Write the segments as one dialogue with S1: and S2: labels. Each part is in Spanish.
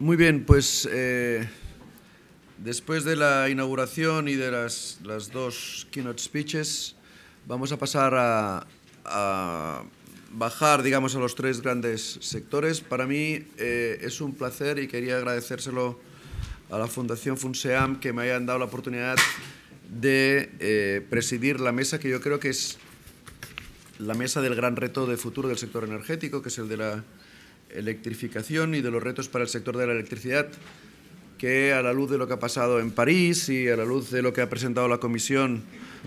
S1: Muy bien, pues eh, después de la inauguración y de las, dos keynote speeches, vamos a pasar a, bajar, digamos, a los tres grandes sectores. Para mí eh, es un placer y quería agradecérselo a la Fundación FUNSEAM que me hayan dado la oportunidad de eh, presidir la mesa que yo creo que es la mesa del gran reto de futuro del sector energético, que es el de la electrificación y de los retos para el sector de la electricidad, que a la luz de lo que ha pasado en París y a la luz de lo que ha presentado la Comisión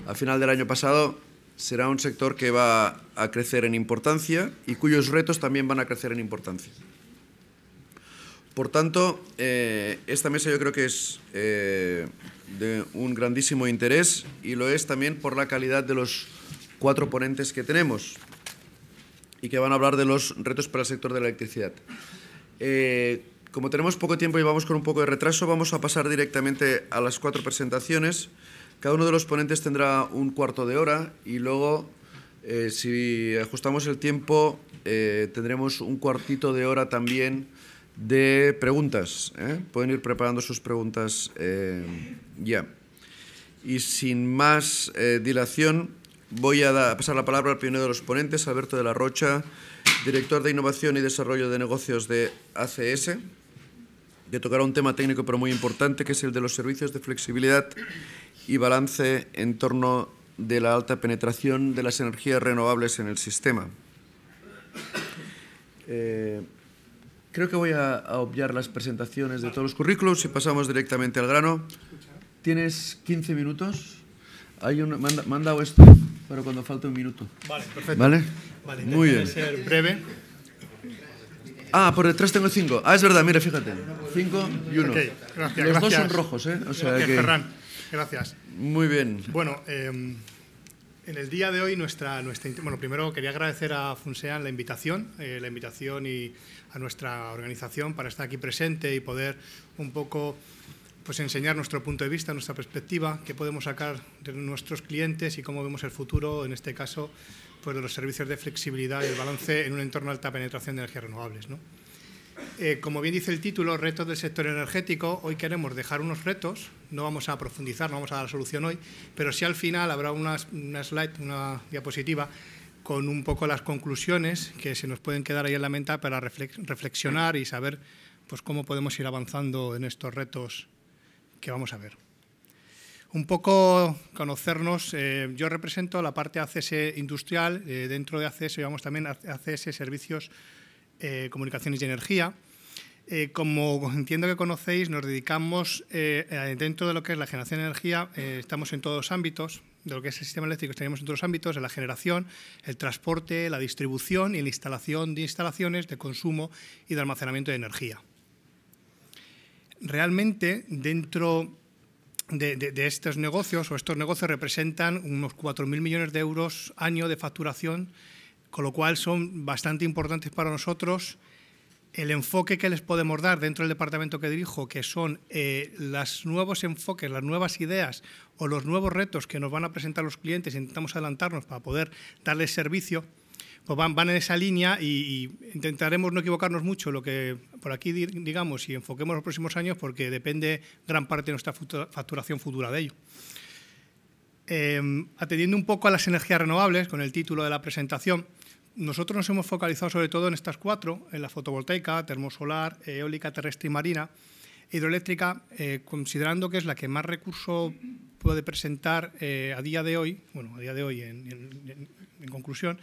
S1: a final del año pasado, será un sector que va a crecer en importancia y cuyos retos también van a crecer en importancia. Por tanto, eh, esta mesa yo creo que es eh, de un grandísimo interés y lo es también por la calidad de los cuatro ponentes que tenemos y que van a hablar de los retos para el sector de la electricidad. Eh, como tenemos poco tiempo y vamos con un poco de retraso, vamos a pasar directamente a las cuatro presentaciones. Cada uno de los ponentes tendrá un cuarto de hora y luego, eh, si ajustamos el tiempo, eh, tendremos un cuartito de hora también de preguntas. Pueden ir preparando sus preguntas ya. Y sin más dilación, Voy a pasar la palabra al primero de los ponentes, Alberto de la Rocha, director de Innovación y Desarrollo de Negocios de ACS, que tocará un tema técnico pero muy importante, que es el de los servicios de flexibilidad y balance en torno de la alta penetración de las energías renovables en el sistema. Eh, creo que voy a, obviar las presentaciones de todos los currículos y pasamos directamente al grano. Tienes 15 minutos. Hay un, manda esto pero cuando falta un minuto. Vale, perfecto. ¿Vale? Muy bien. ser breve. Ah, por detrás tengo cinco. Ah, es verdad, mira, fíjate. Cinco y uno. gracias, Los dos son rojos, ¿eh? O sea, que... Ferran. Gracias. Muy bien. Bueno,
S2: em, en el día de hoy, nuestra, nuestra. Bueno, primero quería agradecer a Funsean la invitación, eh, la invitación y a nuestra organización para estar aquí presente y poder un poco pues enseñar nuestro punto de vista, nuestra perspectiva, qué podemos sacar de nuestros clientes y cómo vemos el futuro, en este caso, pues de los servicios de flexibilidad y el balance en un entorno de alta penetración de energías renovables. Eh, como bien dice el título, retos del sector energético, hoy queremos dejar unos retos, no vamos a profundizar, no vamos a dar la solución hoy, pero sí al final habrá una, slide, una diapositiva con un poco las conclusiones que se nos pueden quedar ahí en la mente para reflexionar y saber pues, cómo podemos ir avanzando en estos retos que vamos a ver. Un poco conocernos, eh, yo represento la parte ACS industrial, eh, dentro de ACS llevamos también ACS Servicios, eh, Comunicaciones y Energía. como entiendo que conocéis, nos dedicamos dentro de lo que es la generación de energía, estamos en todos los ámbitos, de lo que es el sistema eléctrico, tenemos en todos los ámbitos, de la generación, el transporte, la distribución y la instalación de instalaciones de consumo y de almacenamiento de energía realmente dentro de, estos negocios, o estos negocios representan unos 4.000 millones de euros año de facturación, con lo cual son bastante importantes para nosotros. El enfoque que les podemos dar dentro del departamento que dirijo, que son eh, los nuevos enfoques, las nuevas ideas o los nuevos retos que nos van a presentar los clientes, intentamos adelantarnos para poder darles servicio pues van, en esa línea y, intentaremos no equivocarnos mucho lo que por aquí digamos y enfoquemos los próximos años porque depende gran parte de nuestra facturación futura de ello. Em, atendiendo un poco a las energías renovables, con el título de la presentación, nosotros nos hemos focalizado sobre todo en estas cuatro, en la fotovoltaica, termosolar, eólica, terrestre y marina, hidroeléctrica, eh, considerando que es la que más recurso puede presentar eh, a día de hoy, bueno, a día de hoy en conclusión,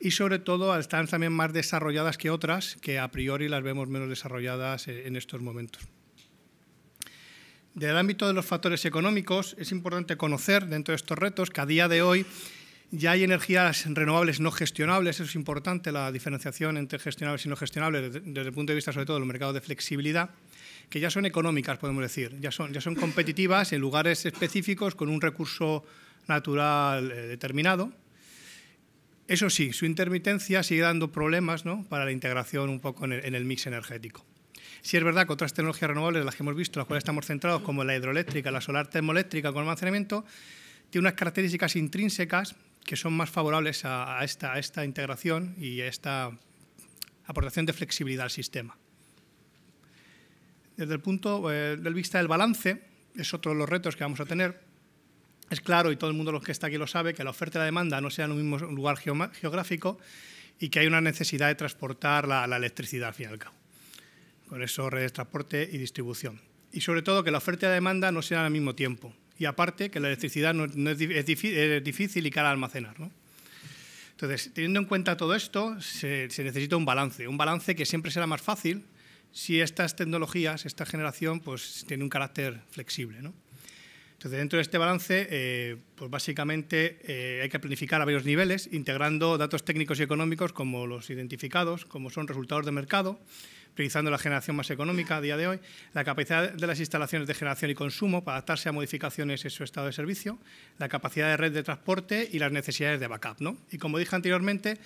S2: y sobre todo están también más desarrolladas que otras, que a priori las vemos menos desarrolladas eh, en estos momentos. Del ámbito de los factores económicos, es importante conocer dentro de estos retos que a día de hoy ya hay energías renovables no gestionables, eso es importante, la diferenciación entre gestionables y no gestionables, desde el punto de vista sobre todo del mercado de flexibilidad, que ya son económicas, podemos decir, ya son, ya son competitivas en lugares específicos con un recurso natural eh, determinado eso sí, su intermitencia sigue dando problemas para la integración un poco en el, mix energético. Si es verdad que otras tecnologías renovables, las que hemos visto, las cuales estamos centrados, como la hidroeléctrica, la solar termoeléctrica con almacenamiento, tiene unas características intrínsecas que son más favorables a, esta, integración y a esta aportación de flexibilidad al sistema. Desde el punto eh, del de vista del balance, es otro de los retos que vamos a tener, es claro, y todo el mundo los que está aquí lo sabe, que la oferta y la demanda no sean en un mismo lugar geográfico y que hay una necesidad de transportar la, electricidad, al fin y al cabo. Con eso, redes de transporte y distribución. Y sobre todo, que la oferta y la demanda no sean al mismo tiempo. Y aparte, que la electricidad es, difícil y cara a almacenar. ¿no? Entonces, teniendo en cuenta todo esto, se, se, necesita un balance. Un balance que siempre será más fácil si estas tecnologías, esta generación, pues tiene un carácter flexible. ¿no? Entonces, dentro de este balance, eh, pues básicamente eh, hay que planificar a varios niveles, integrando datos técnicos y económicos como los identificados, como son resultados de mercado, priorizando la generación más económica a día de hoy, la capacidad de las instalaciones de generación y consumo para adaptarse a modificaciones en su estado de servicio, la capacidad de red de transporte y las necesidades de backup. Y como dije anteriormente,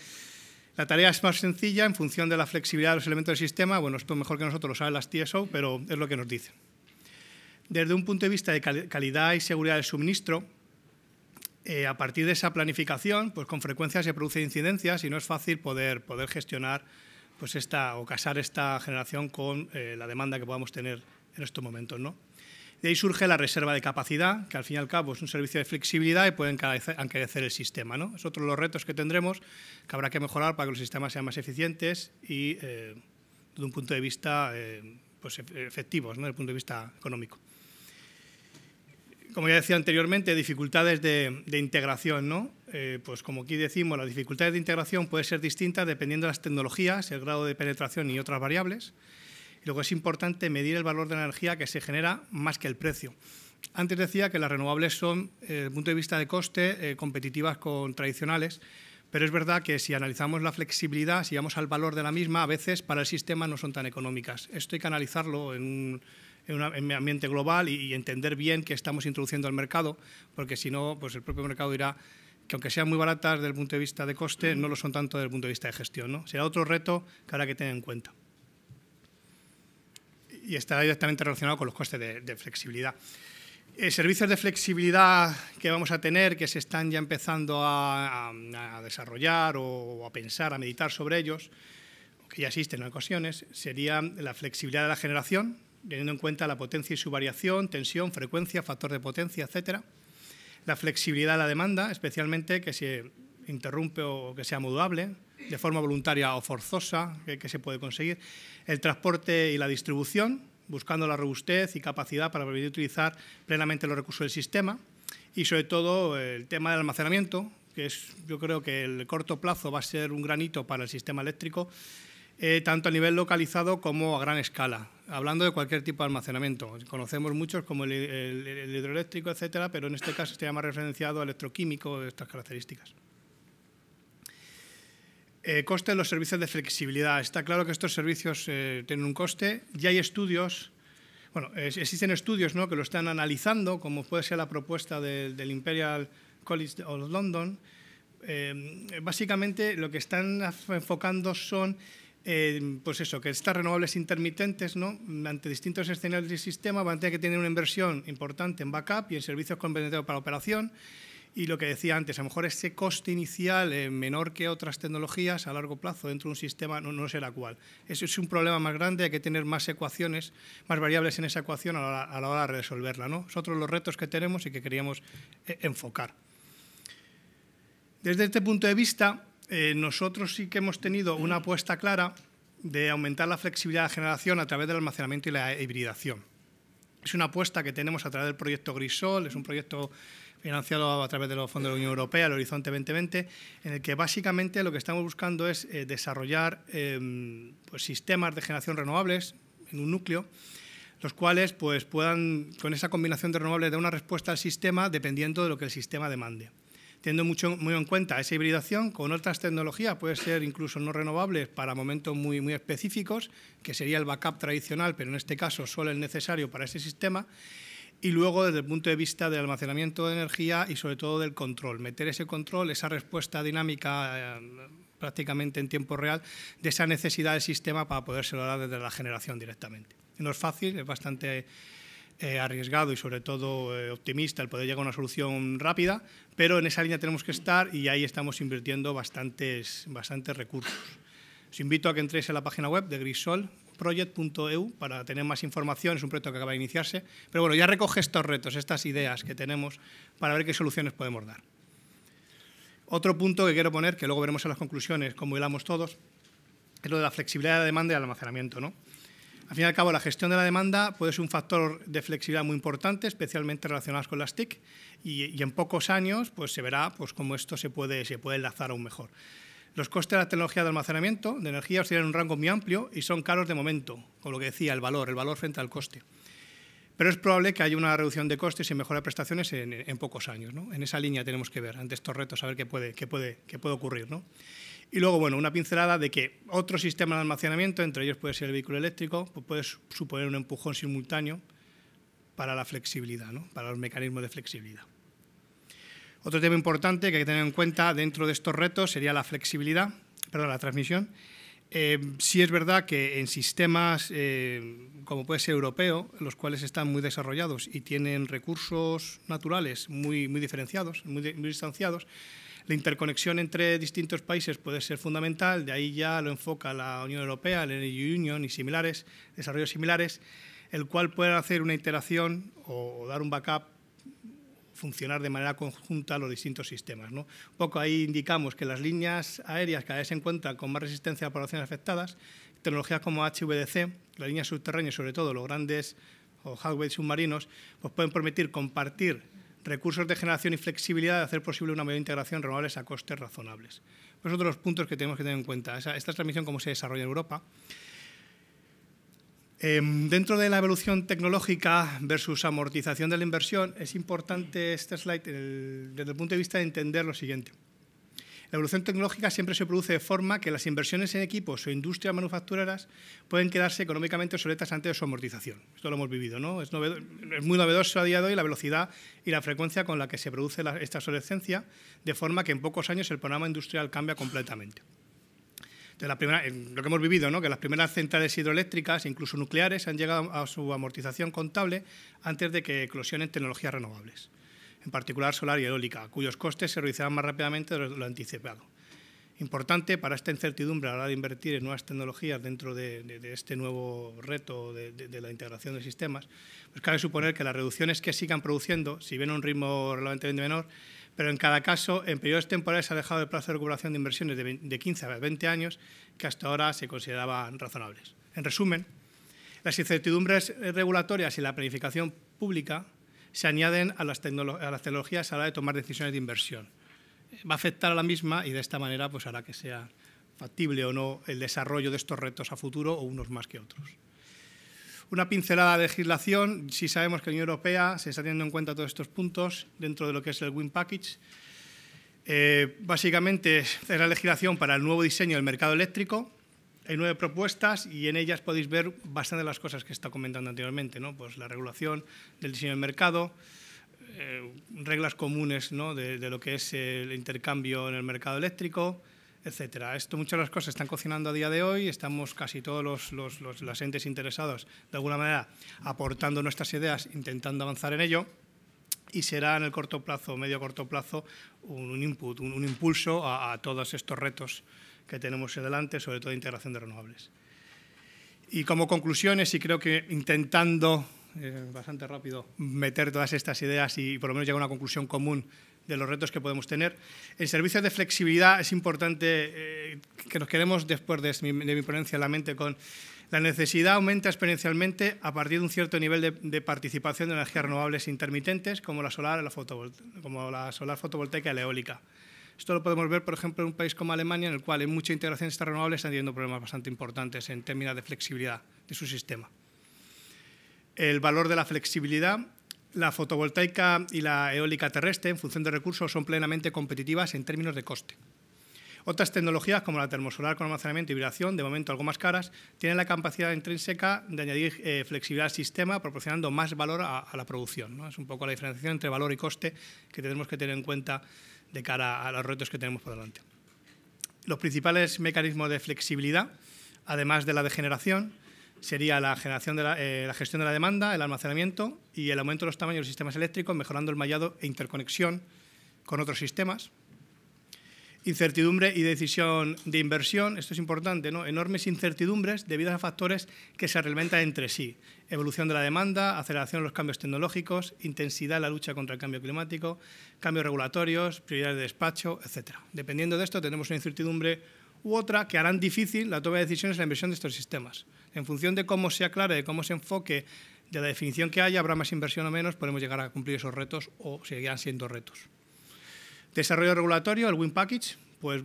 S2: la tarea es más sencilla en función de la flexibilidad de los elementos del sistema. Bueno, esto mejor que nosotros lo saben las TSO, pero es lo que nos dicen desde un punto de vista de calidad y seguridad del suministro, eh, a partir de esa planificación, pues con frecuencia se producen incidencias y no es fácil poder, poder gestionar pues esta, o casar esta generación con eh, la demanda que podamos tener en estos momentos. ¿no? De ahí surge la reserva de capacidad, que al fin y al cabo es un servicio de flexibilidad y puede encarecer el sistema. Es otro de los retos que tendremos, que habrá que mejorar para que los sistemas sean más eficientes y eh, desde un punto de vista pues, efectivos, desde el punto de vista económico como ya decía anteriormente, dificultades de, integración, ¿no? Eh, pues como aquí decimos, las dificultades de integración pueden ser distintas dependiendo de las tecnologías, el grado de penetración y otras variables. Y luego es importante medir el valor de la energía que se genera más que el precio. Antes decía que las renovables son, eh, desde el punto de vista de coste, eh, competitivas con tradicionales, pero es verdad que si analizamos la flexibilidad, si vamos al valor de la misma, a veces para el sistema no son tan económicas. Esto hay que analizarlo en un en, un ambiente global y, entender bien qué estamos introduciendo al mercado, porque si no, pues el propio mercado dirá que aunque sean muy baratas desde el punto de vista de coste, no lo son tanto desde el punto de vista de gestión. ¿no? Será otro reto que habrá que tener en cuenta. Y estará directamente relacionado con los costes de, flexibilidad. Eh, servicios de flexibilidad que vamos a tener, que se están ya empezando a, desarrollar o a pensar, a meditar sobre ellos, que ya existen en ocasiones, sería la flexibilidad de la generación, teniendo en cuenta la potencia y su variación, tensión, frecuencia, factor de potencia, etcétera. La flexibilidad de la demanda, especialmente que se interrumpe o que sea modulable, de forma voluntaria o forzosa, que, se puede conseguir. El transporte y la distribución, buscando la robustez y capacidad para permitir utilizar plenamente los recursos del sistema. Y sobre todo el tema del almacenamiento, que es, yo creo que el corto plazo va a ser un granito para el sistema eléctrico eh, tanto a nivel localizado como a gran escala, hablando de cualquier tipo de almacenamiento. Conocemos muchos como el, hidroeléctrico, etcétera, pero en este caso se llama referenciado a electroquímico de estas características. Eh, coste de los servicios de flexibilidad. Está claro que estos servicios eh, tienen un coste. Ya hay estudios, bueno, existen estudios que lo están analizando, como puede ser la propuesta del Imperial College of London. básicamente lo que están enfocando son eh, pues eso, que estas renovables intermitentes, ¿no? ante distintos escenarios del sistema, van a tener que tener una inversión importante en backup y en servicios complementarios para operación. Y lo que decía antes, a lo mejor ese coste inicial menor que otras tecnologías a largo plazo dentro de un sistema no, será cual. Eso es un problema más grande, hay que tener más ecuaciones, más variables en esa ecuación a la, hora de resolverla. ¿no? Es otro los retos que tenemos y que queríamos eh, enfocar. Desde este punto de vista, eh, nosotros sí que hemos tenido una apuesta clara de aumentar la flexibilidad de generación a través del almacenamiento y la hibridación. Es una apuesta que tenemos a través del proyecto Grisol, es un proyecto financiado a través de los fondos de la Unión Europea, el Horizonte 2020, en el que básicamente lo que estamos buscando es eh, desarrollar em, pues, sistemas de generación renovables en un núcleo, los cuales pues, puedan, con esa combinación de renovables, dar una respuesta al sistema dependiendo de lo que el sistema demande teniendo mucho, muy en cuenta esa hibridación con otras tecnologías, puede ser incluso no renovables para momentos muy, muy específicos, que sería el backup tradicional, pero en este caso solo el necesario para ese sistema y luego desde el punto de vista del almacenamiento de energía y sobre todo del control, meter ese control, esa respuesta dinámica eh, prácticamente en tiempo real de esa necesidad del sistema para poderse dar desde la generación directamente. No es fácil, es bastante eh, arriesgado y sobre todo eh, optimista el poder llegar a una solución rápida, pero en esa línea tenemos que estar y ahí estamos invirtiendo bastantes, bastantes recursos. Os invito a que entréis a la página web de grisolproject.eu para tener más información, es un proyecto que acaba de iniciarse, pero bueno, ya recoge estos retos, estas ideas que tenemos para ver qué soluciones podemos dar. Otro punto que quiero poner, que luego veremos en las conclusiones como hilamos todos, es lo de la flexibilidad de demanda y almacenamiento. ¿no? Al fin y al cabo, la gestión de la demanda puede ser un factor de flexibilidad muy importante, especialmente relacionadas con las TIC, y, en pocos años pues, se verá pues, cómo esto se puede, se puede enlazar aún mejor. Los costes de la tecnología de almacenamiento de energía oscilan un rango muy amplio y son caros de momento, con lo que decía, el valor, el valor frente al coste. Pero es probable que haya una reducción de costes y mejora de prestaciones en, pocos años. ¿no? En esa línea tenemos que ver, ante estos retos, a ver qué puede, qué puede, qué puede ocurrir. ¿no? Y luego, bueno, una pincelada de que otro sistema de almacenamiento, entre ellos puede ser el vehículo eléctrico, pues puede suponer un empujón simultáneo para la flexibilidad, ¿no? para los mecanismos de flexibilidad. Otro tema importante que hay que tener en cuenta dentro de estos retos sería la flexibilidad, perdón, la transmisión. Si eh, sí es verdad que en sistemas eh, como puede ser europeo, los cuales están muy desarrollados y tienen recursos naturales muy, muy diferenciados, muy distanciados, la interconexión entre distintos países puede ser fundamental, de ahí ya lo enfoca la Unión Europea, la Energy Union y similares, desarrollos similares, el cual puede hacer una interacción o, dar un backup funcionar de manera conjunta los distintos sistemas. Un poco ahí indicamos que las líneas aéreas cada vez se encuentran con más resistencia a poblaciones afectadas, tecnologías como HVDC, las líneas subterráneas, sobre todo los grandes o hardware submarinos, pues pueden permitir compartir recursos de generación y flexibilidad de hacer posible una mayor integración renovables a costes razonables. Es pues otro de los puntos que tenemos que tener en cuenta. esta transmisión, cómo se desarrolla en Europa. Em, dentro de la evolución tecnológica versus amortización de la inversión, es importante este slide desde el punto de vista de entender lo siguiente. La evolución tecnológica siempre se produce de forma que las inversiones en equipos o industrias manufactureras pueden quedarse económicamente obsoletas antes de su amortización. Esto lo hemos vivido, ¿no? Es, muy novedoso a día de hoy la velocidad y la frecuencia con la que se produce esta obsolescencia, de forma que en pocos años el panorama industrial cambia completamente. lo que hemos vivido, ¿no? que las primeras centrales hidroeléctricas, incluso nucleares, han llegado a su amortización contable antes de que eclosionen tecnologías renovables en particular solar y eólica, cuyos costes se reducirán más rápidamente de lo anticipado. Importante para esta incertidumbre a la hora de invertir en nuevas tecnologías dentro de, este nuevo reto de, la integración de sistemas, pues cabe suponer que las reducciones que sigan produciendo, si bien a un ritmo relativamente menor, pero en cada caso, en periodos temporales se ha dejado el plazo de recuperación de inversiones de 15 a 20 años que hasta ahora se consideraban razonables. En resumen, las incertidumbres regulatorias y la planificación pública se añaden a las, a las tecnologías a la hora de tomar decisiones de inversión. Va a afectar a la misma y de esta manera pues, hará que sea factible o no el desarrollo de estos retos a futuro o unos más que otros. Una pincelada de legislación, si sabemos que la Unión Europea se está teniendo en cuenta todos estos puntos dentro de lo que es el WIN Package. Eh, básicamente es la legislación para el nuevo diseño del mercado eléctrico, hay nueve propuestas y en ellas podéis ver bastante de las cosas que está comentando anteriormente, ¿no? Pues la regulación del diseño del mercado, eh, reglas comunes ¿no? de, lo que es el intercambio en el mercado eléctrico, etcétera. Esto, muchas de las cosas están cocinando a día de hoy, estamos casi todos los, los, los, entes interesados, de alguna manera, aportando nuestras ideas, intentando avanzar en ello y será en el corto plazo, medio corto plazo, un, input, un, impulso a, todos estos retos que tenemos delante, sobre todo de integración de renovables. Y como conclusiones, y creo que intentando eh, bastante rápido meter todas estas ideas y por lo menos llegar a una conclusión común de los retos que podemos tener. En servicios de flexibilidad es importante eh, que nos quedemos después de mi, ponencia en la mente con la necesidad aumenta exponencialmente a partir de un cierto nivel de, participación de energías renovables intermitentes como la solar, la como la solar fotovoltaica y la eólica. Esto lo podemos ver, por ejemplo, en un país como Alemania, en el cual en mucha integración de estas renovables están teniendo problemas bastante importantes en términos de flexibilidad de su sistema. El valor de la flexibilidad la fotovoltaica y la eólica terrestre, en función de recursos, son plenamente competitivas en términos de coste. Otras tecnologías, como la termosolar con almacenamiento y vibración, de momento algo más caras, tienen la capacidad intrínseca de añadir eh, flexibilidad al sistema, proporcionando más valor a, la producción. ¿no? Es un poco la diferenciación entre valor y coste que tenemos que tener en cuenta de cara a los retos que tenemos por delante. Los principales mecanismos de flexibilidad, además de la degeneración, sería la, generación de la, eh, la, gestión de la demanda, el almacenamiento y el aumento de los tamaños de los sistemas eléctricos, mejorando el mallado e interconexión con otros sistemas. Incertidumbre y decisión de inversión, esto es importante, ¿no? Enormes incertidumbres debido a factores que se arreglan entre sí. Evolución de la demanda, aceleración de los cambios tecnológicos, intensidad en la lucha contra el cambio climático, cambios regulatorios, prioridades de despacho, etcétera. Dependiendo de esto, tenemos una incertidumbre u otra que harán difícil la toma de decisiones en la inversión de estos sistemas. En función de cómo se aclare, de cómo se enfoque, de la definición que haya, habrá más inversión o menos, podemos llegar a cumplir esos retos o seguirán siendo retos. Desarrollo regulatorio, el Win Package, pues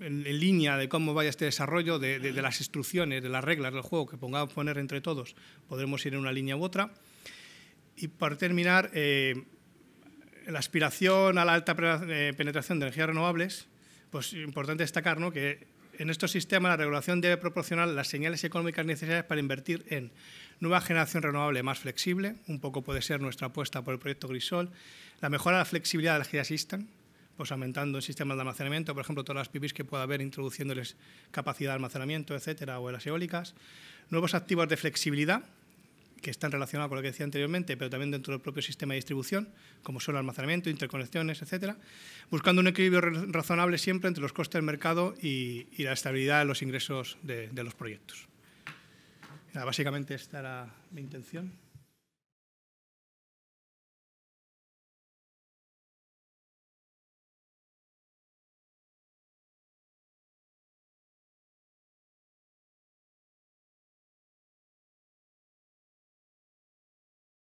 S2: en, línea de cómo vaya este desarrollo, de, las instrucciones, de las reglas del juego que pongamos poner entre todos, podremos ir en una línea u otra. Y por terminar, eh, la aspiración a la alta eh, penetración de energías renovables, pues importante destacar que en estos sistemas la regulación debe proporcionar las señales económicas necesarias para invertir en nueva generación renovable más flexible, un poco puede ser nuestra apuesta por el proyecto Grisol, la mejora de la flexibilidad del energía existen pues aumentando en sistemas de almacenamiento, por ejemplo, todas las pipis que pueda haber, introduciéndoles capacidad de almacenamiento, etcétera, o las eólicas. Nuevos activos de flexibilidad, que están relacionados con lo que decía anteriormente, pero también dentro del propio sistema de distribución, como son almacenamiento, interconexiones, etcétera, buscando un equilibrio razonable siempre entre los costes del mercado y, la estabilidad de los ingresos de, los proyectos. básicamente esta era mi intención.